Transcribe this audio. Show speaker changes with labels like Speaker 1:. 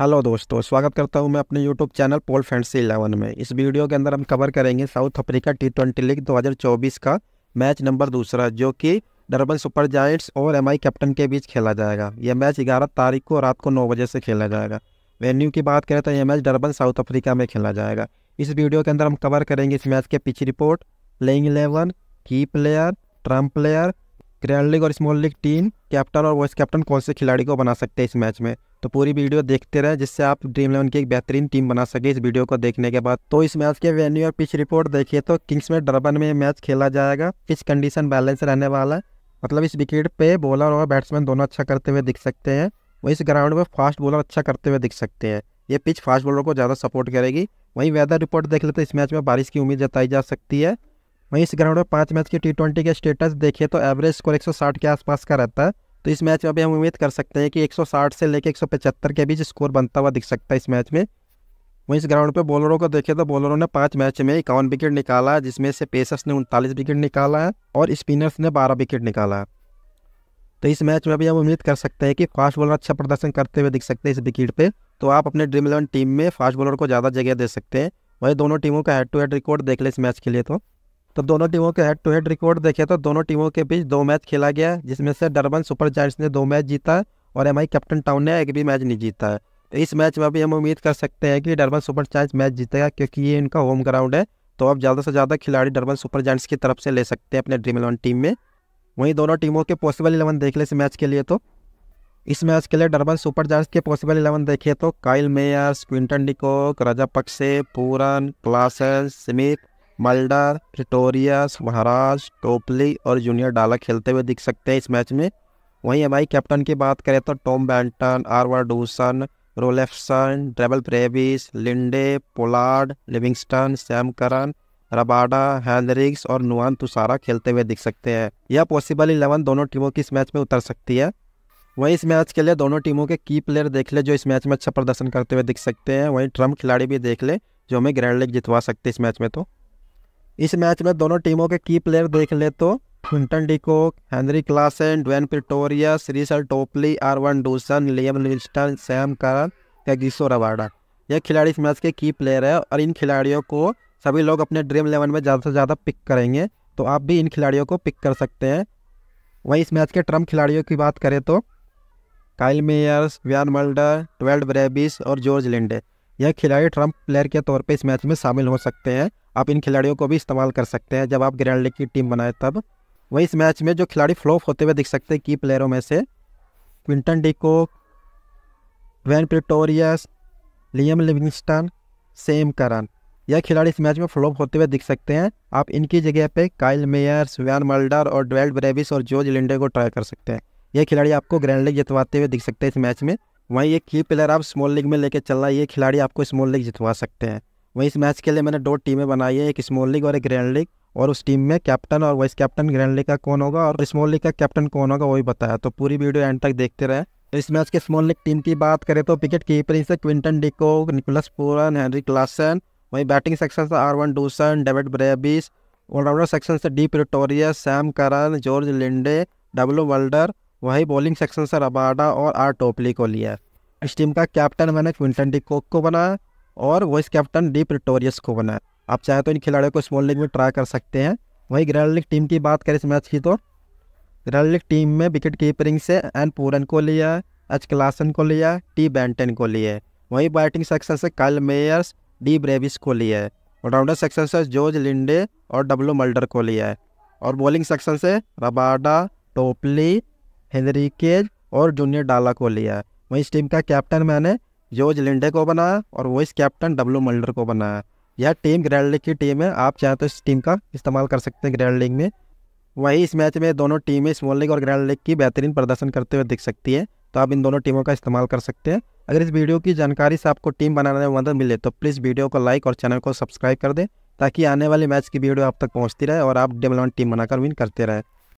Speaker 1: hello दोस्तों स्वागत करता हूं मैं अपने यूट्यूब चैनल पोल फैंसी इलेवन में इस वीडियो के अंदर हम कवर करेंगे South Africa T twenty league 2024 का मैच नंबर दूसरा जो कि डरबन सुपर जाइंट्स और एमआई कैप्टन के बीच खेला जाएगा यह मैच 11 तारीख को रात को नौ बजे से खेला जाएगा वेन्यू की बात करें तो यह मैच डरबन साउथ अफ्रीका में खेला जाएगा इस वीडियो के अंदर हम कवर करेंगे इस मैच के पिच रिपोर्ट प्लेइंग इलेवन की प्लेयर ट्रम्प प्लेयर क्रियल लीग और स्मॉल लीग टीम कैप्टन और वाइस कैप्टन कौन से खिलाड़ी को बना सकते हैं इस मैच में तो पूरी वीडियो देखते रहे जिससे आप ड्रीम इलेवन की एक बेहतरीन टीम बना सके इस वीडियो को देखने के बाद तो इस मैच के वेन्यू और पिच रिपोर्ट देखिए तो किंग्स में डरबन में मैच खेला जाएगा पिच कंडीशन बैलेंस रहने वाला है मतलब इस विकेट पे बॉलर और बैट्समैन दोनों अच्छा करते हुए दिख सकते हैं वहीं इस ग्राउंड में फास्ट बॉलर अच्छा करते हुए दिख सकते हैं ये पिच फास्ट बॉलर को ज़्यादा सपोर्ट करेगी वहीं वेदर रिपोर्ट देख लेते इस मैच में बारिश की उम्मीद जताई जा सकती है वहीं इस ग्राउंड में पाँच मैच के टी ट्वेंटी के स्टेटस देखें तो एवरेज स्कोर 160 के आसपास का रहता है तो इस मैच में अभी हम उम्मीद कर सकते हैं कि 160 से लेकर एक के बीच स्कोर बनता हुआ दिख सकता है इस मैच में वहीं इस ग्राउंड पर बॉलरों को देखें तो बॉलरों ने पाँच मैच में इक्यावन विकेट निकाला है जिसमें से पेसर्स ने उनतालीस विकेट निकाला है और स्पिनर्स ने बारह विकेट निकाला है तो इस मैच में भी हम उम्मीद कर सकते हैं कि फास्ट बॉलर अच्छा प्रदर्शन करते हुए दिख सकते हैं इस विकेट पे तो आप अपने ड्रीम इलेवन टीम में फास्ट बॉलर को ज़्यादा जगह दे सकते हैं वही दोनों टीमों का हेड टू हेड रिकॉर्ड देख ले इस मैच के लिए तो तो दोनों टीमों के हेड टू हेड रिकॉर्ड देखे तो दोनों टीमों के बीच दो मैच खेला गया जिसमें से डरबन सुपर जायंट्स ने दो मैच जीता है और एम कैप्टन टाउन ने एक भी मैच नहीं जीता है तो इस मैच में भी हम उम्मीद कर सकते हैं कि डरबन सुपर जायंट्स मैच जीतेगा क्योंकि ये इनका होम ग्राउंड है तो आप ज़्यादा से ज़्यादा खिलाड़ी डरबन सुपर जायंट्स की तरफ से ले सकते हैं अपने ड्रीम इलेवन टीम में वहीं दोनों टीमों के पॉसिबल इलेवन देख ले इस मैच के लिए तो इस मैच के लिए डरबन सुपर जायंट्स के पॉसिबल इलेवन देखिए तो Kyle Mayers Quinton de Kock Raza पक्से Pooran Klaasen Smith Mulder Pretorius Maharaj Topley और जूनियर डाला खेलते हुए दिख सकते हैं इस मैच में वहीं हमारी कैप्टन की बात करें तो टॉम बैंटन आरवर डूसन रोलेफसन ट्रेबल Brevis Linde Pollard Livingstone Sam Curran Rabada Hendricks और नुआन तुसारा खेलते हुए दिख सकते हैं यह पॉसिबल इलेवन दोनों टीमों की इस मैच में उतर सकती है वहीं इस मैच के लिए दोनों टीमों के की प्लेयर देख ले जो इस मैच में अच्छा प्रदर्शन करते हुए दिख सकते हैं वहीं ट्रम्प खिलाड़ी भी देख ले जो हमें ग्रैंड लीग जितवा सकते हैं इस मैच में तो इस मैच में दोनों टीमों के की प्लेयर देख ले तो Quinton de Kock Henry Klaasen Dwaine Pretorius रिसल टोपली आरवन Dussen Liam Livingstone Sam Curran या रवाडा ये खिलाड़ी इस मैच के की प्लेयर है और इन खिलाड़ियों को सभी लोग अपने ड्रीम इलेवन में ज़्यादा से ज़्यादा पिक करेंगे तो आप भी इन खिलाड़ियों को पिक कर सकते हैं वहीं इस मैच के ट्रम्प खिलाड़ियों की बात करें तो Kyle Mayers Wiaan Mulder Dewald Brevis और जॉर्ज लिंडे यह खिलाड़ी ट्रम्प प्लेयर के तौर पर इस मैच में शामिल हो सकते हैं आप इन खिलाड़ियों को भी इस्तेमाल कर सकते हैं जब आप ग्रैंड लीग की टीम बनाए तब वही इस मैच में जो खिलाड़ी फ्लॉप होते हुए दिख सकते हैं की प्लेयरों में से Quinton de Kock van Pretorius Liam Livingstone Sam Curran यह खिलाड़ी इस मैच में फ्लॉप होते हुए दिख सकते हैं आप इनकी जगह पे काइल मेयर्स वैन मल्डर और ड्वेल्ड ब्रेविस और जॉर्ज लिंडे को ट्राई कर सकते हैं यह खिलाड़ी आपको ग्रैंड लीग जितवाते हुए दिख सकते हैं इस मैच में वहीं ये की प्लेयर आप स्मॉल लीग में लेकर है ये खिलाड़ी आपको स्मॉल लीग जितवा सकते हैं वहीं इस मैच के लिए मैंने दो टीमें बनाई है एक स्मॉल लीग और एक ग्रैंड लीग और उस टीम में कैप्टन और वाइस कैप्टन ग्रैंड लीग का कौन होगा और स्मॉल लीग का कैप्टन कौन होगा वही बताया तो पूरी वीडियो एंड तक देखते रहे तो इस मैच के स्मॉल लीग टीम की बात करें तो विकेट कीपरिंग से Quinton de Kock Nicholas Pooran Henry Klaasen वहीं बैटिंग सेक्शन से आरवन Dussen David Brevis all-rounder section से D Pretorius Sam Curran George Linde W Mulder वहीं बॉलिंग सेक्शन से रबाडा और आर टोपली को लिया इस टीम का कैप्टन मैंने क्विंटन डिकोक को बनाया और वाइस कैप्टन डी प्रिटोरियस को बनाया आप चाहे तो इन खिलाड़ियों को स्मॉल लीग में ट्राई कर सकते हैं वहीं ग्रैंड लीग टीम की बात करें इस मैच की तो ग्रैंड लीग टीम में विकेट कीपरिंग से एन पूरन को लिया एच क्लासन को लिया टी बैंटन को लिए वहीं बैटिंग सेक्शन से काइल मेयर्स डी ब्रेविस को लिया है ऑलराउंडर सेक्शन से जॉर्ज लिंडे और डब्लू मल्डर को लिया है और बॉलिंग सेक्शन से रबाडा टोपली हेनरीकेज और जूनियर डाला को लिया है वहीं इस टीम का कैप्टन मैंने जोज लिंडे को बनाया और वॉइस कैप्टन डब्लू मल्डर को बनाया यह टीम ग्रैंड लीग की टीम है आप चाहें तो इस टीम का इस्तेमाल कर सकते हैं ग्रैंड लीग में वहीं इस मैच में दोनों टीमें स्मॉल लीग और ग्रैंड लीग की बेहतरीन प्रदर्शन करते हुए दिख सकती है तो आप इन दोनों टीमों का इस्तेमाल कर सकते हैं अगर इस वीडियो की जानकारी से आपको टीम बनाने में मदद मिले तो प्लीज़ वीडियो को लाइक और चैनल को सब्सक्राइब कर दें ताकि आने वाले मैच की वीडियो आप तक पहुँचती रहे और आप डेवलपमेंट टीम बनाकर विन करते रहे